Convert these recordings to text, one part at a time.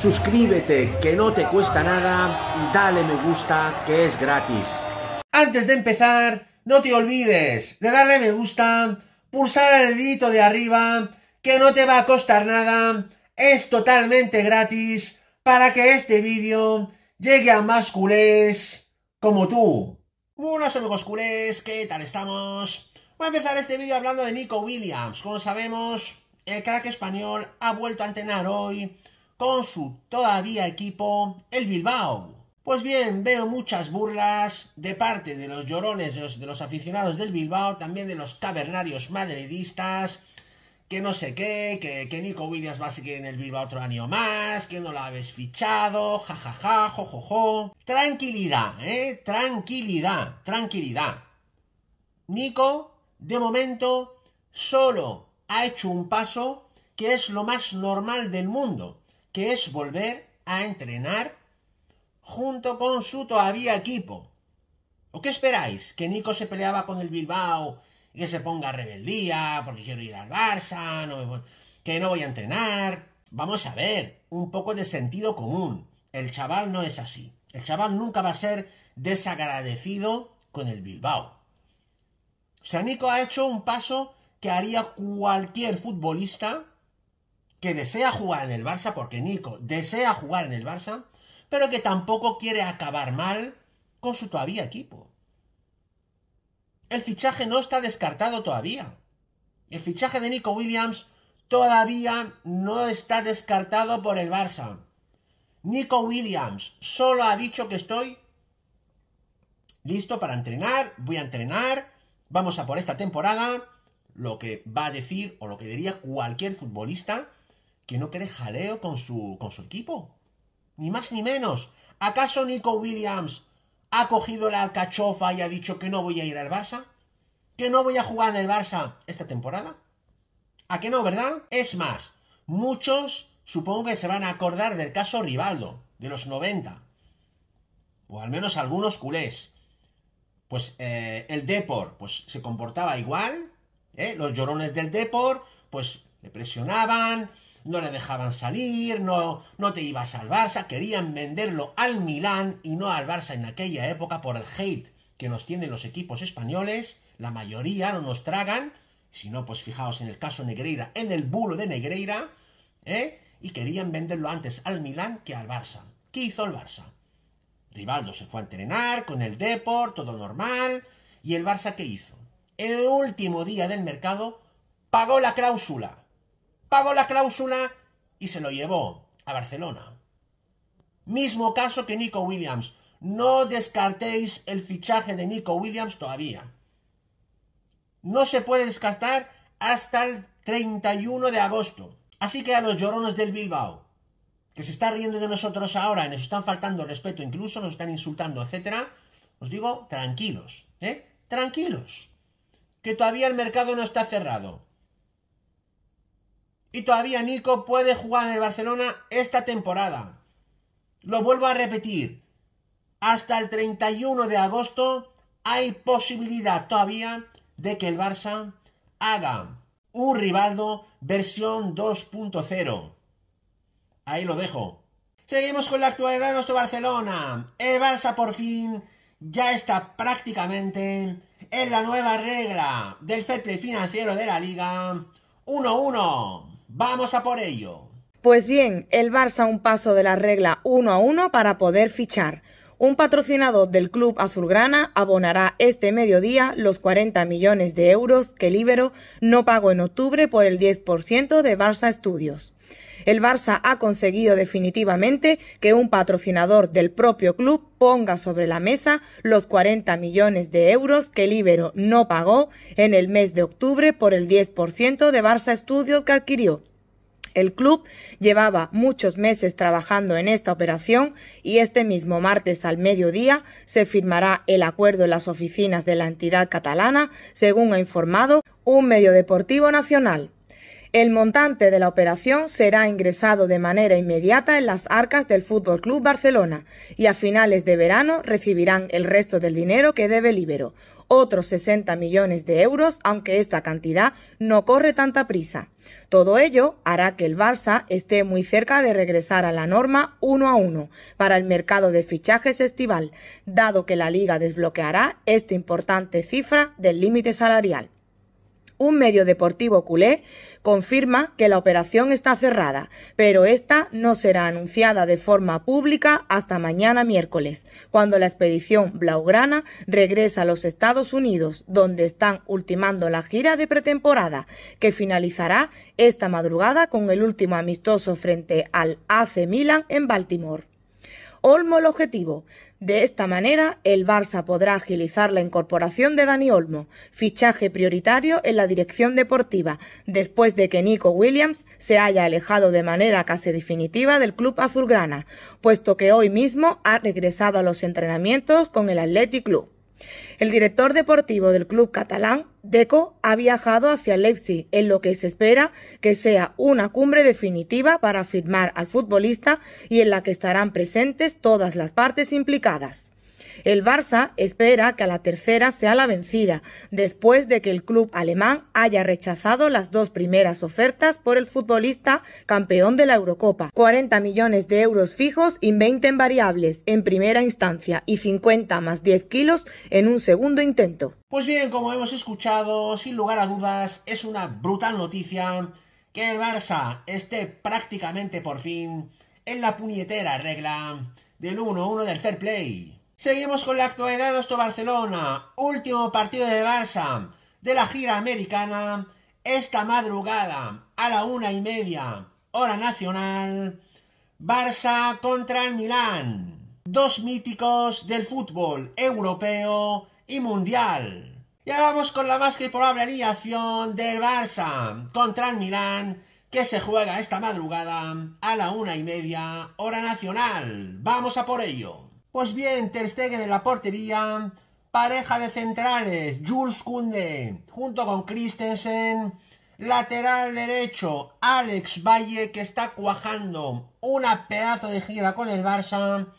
suscríbete que no te cuesta nada y dale me gusta que es gratis. Antes de empezar, no te olvides de darle me gusta, pulsar el dedito de arriba, que no te va a costar nada, es totalmente gratis para que este vídeo llegue a más culés como tú. Buenos amigos culés, ¿qué tal estamos? Voy a empezar este vídeo hablando de Nico Williams. Como sabemos, el crack español ha vuelto a entrenar hoy con su todavía equipo, el Bilbao. Pues bien, veo muchas burlas de parte de los llorones, de los, aficionados del Bilbao, también de los cavernarios madridistas, que no sé qué, que, Nico Williams va a seguir en el Bilbao otro año más, que no lo habéis fichado, jajaja, jojojo. Jo, Tranquilidad, ¿eh? Tranquilidad, tranquilidad. Nico, de momento, solo ha hecho un paso que es lo más normal del mundo que es volver a entrenar junto con su todavía equipo. ¿O qué esperáis? ¿Que Nico se peleaba con el Bilbao y que se ponga rebeldía porque quiero ir al Barça, no que no voy a entrenar? Vamos a ver, un poco de sentido común. El chaval no es así. El chaval nunca va a ser desagradecido con el Bilbao. O sea, Nico ha hecho un paso que haría cualquier futbolista que desea jugar en el Barça, porque Nico desea jugar en el Barça, pero que tampoco quiere acabar mal con su todavía equipo. El fichaje no está descartado todavía. El fichaje de Nico Williams todavía no está descartado por el Barça. Nico Williams solo ha dicho que estoy listo para entrenar, voy a entrenar, vamos a por esta temporada, lo que va a decir o lo que diría cualquier futbolista que no quiere jaleo con su, con su equipo. Ni más ni menos. ¿Acaso Nico Williams ha cogido la alcachofa y ha dicho que no voy a ir al Barça? ¿Que no voy a jugar en el Barça esta temporada? ¿A que no, verdad? Es más, muchos supongo que se van a acordar del caso Rivaldo, de los 90. O al menos algunos culés. Pues eh, el Depor, pues se comportaba igual. ¿eh? Los llorones del Depor, pues le presionaban, no le dejaban salir, no, no te ibas al Barça, querían venderlo al Milán y no al Barça en aquella época por el hate que nos tienen los equipos españoles, la mayoría no nos tragan, si no, pues fijaos en el caso Negreira, en el bulo de Negreira, ¿eh? y querían venderlo antes al Milán que al Barça. ¿Qué hizo el Barça? Rivaldo se fue a entrenar con el Deport, todo normal, y el Barça ¿qué hizo? El último día del mercado pagó la cláusula pagó la cláusula y se lo llevó a Barcelona. Mismo caso que Nico Williams. No descartéis el fichaje de Nico Williams todavía. No se puede descartar hasta el 31 de agosto. Así que a los llorones del Bilbao, que se está riendo de nosotros ahora, nos están faltando respeto incluso, nos están insultando, etcétera, os digo, tranquilos, ¿eh? Tranquilos, que todavía el mercado no está cerrado. Y todavía Nico puede jugar en el Barcelona esta temporada. Lo vuelvo a repetir. Hasta el 31 de agosto hay posibilidad todavía de que el Barça haga un Rivaldo versión 2.0. Ahí lo dejo. Seguimos con la actualidad de nuestro Barcelona. El Barça por fin ya está prácticamente en la nueva regla del fair play financiero de la liga 1-1. ¡Vamos a por ello! Pues bien, el Barça un paso de la regla uno a uno para poder fichar. Un patrocinador del club azulgrana abonará este mediodía los 40 millones de euros que Libero no pagó en octubre por el 10% de Barça Estudios. El Barça ha conseguido definitivamente que un patrocinador del propio club ponga sobre la mesa los 40 millones de euros que Libero no pagó en el mes de octubre por el 10% de Barça Estudios que adquirió. El club llevaba muchos meses trabajando en esta operación y este mismo martes al mediodía se firmará el acuerdo en las oficinas de la entidad catalana, según ha informado un medio deportivo nacional. El montante de la operación será ingresado de manera inmediata en las arcas del Fútbol Club Barcelona y a finales de verano recibirán el resto del dinero que debe Libero, otros 60 millones de euros, aunque esta cantidad no corre tanta prisa. Todo ello hará que el Barça esté muy cerca de regresar a la norma 1 a uno para el mercado de fichajes estival, dado que la liga desbloqueará esta importante cifra del límite salarial un medio deportivo culé confirma que la operación está cerrada, pero esta no será anunciada de forma pública hasta mañana miércoles, cuando la expedición Blaugrana regresa a los Estados Unidos, donde están ultimando la gira de pretemporada, que finalizará esta madrugada con el último amistoso frente al AC Milan en Baltimore. Olmo el objetivo. De esta manera, el Barça podrá agilizar la incorporación de Dani Olmo, fichaje prioritario en la dirección deportiva, después de que Nico Williams se haya alejado de manera casi definitiva del club azulgrana, puesto que hoy mismo ha regresado a los entrenamientos con el Athletic Club. El director deportivo del club catalán, Deco, ha viajado hacia Leipzig, en lo que se espera que sea una cumbre definitiva para firmar al futbolista y en la que estarán presentes todas las partes implicadas. El Barça espera que a la tercera sea la vencida, después de que el club alemán haya rechazado las dos primeras ofertas por el futbolista campeón de la Eurocopa. 40 millones de euros fijos y 20 en variables en primera instancia y 50 más 10 kilos en un segundo intento. Pues bien, como hemos escuchado, sin lugar a dudas, es una brutal noticia que el Barça esté prácticamente por fin en la puñetera regla del 1-1 del fair play. Seguimos con la actualidad de nuestro Barcelona. Último partido de Barça de la gira americana esta madrugada a la una y media hora nacional. Barça contra el Milán. Dos míticos del fútbol europeo y mundial. Y ahora vamos con la más que probable alineación del Barça contra el Milán que se juega esta madrugada a la una y media hora nacional. Vamos a por ello. Pues bien, Ter de la portería, pareja de centrales, Jules Kunde, junto con Christensen, lateral derecho, Alex Valle, que está cuajando una pedazo de gira con el Barça,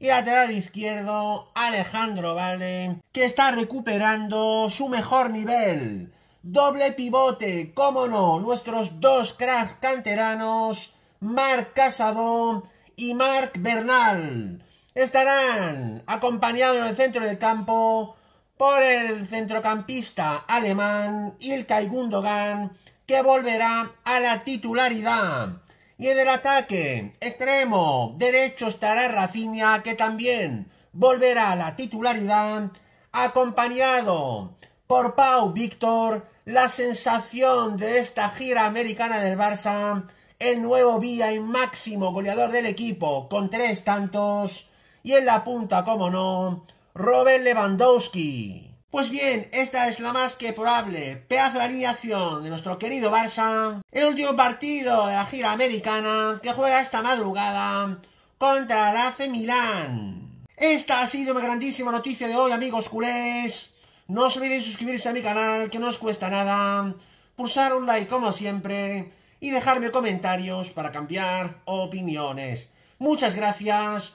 y lateral izquierdo, Alejandro Valde, que está recuperando su mejor nivel. Doble pivote, cómo no, nuestros dos cracks canteranos, Marc Casado y Marc Bernal estarán acompañados en el centro del campo por el centrocampista alemán Ilkay Gundogan, que volverá a la titularidad. Y en el ataque extremo derecho estará Rafinha, que también volverá a la titularidad, acompañado por Pau Víctor, la sensación de esta gira americana del Barça, el nuevo vía y máximo goleador del equipo con tres tantos, y en la punta, como no, Robert Lewandowski. Pues bien, esta es la más que probable pedazo de alineación de nuestro querido Barça. El último partido de la gira americana que juega esta madrugada contra el AC Milán. Esta ha sido una grandísima noticia de hoy, amigos culés. No os olvidéis suscribirse a mi canal, que no os cuesta nada. Pulsar un like como siempre. Y dejarme comentarios para cambiar opiniones. Muchas gracias.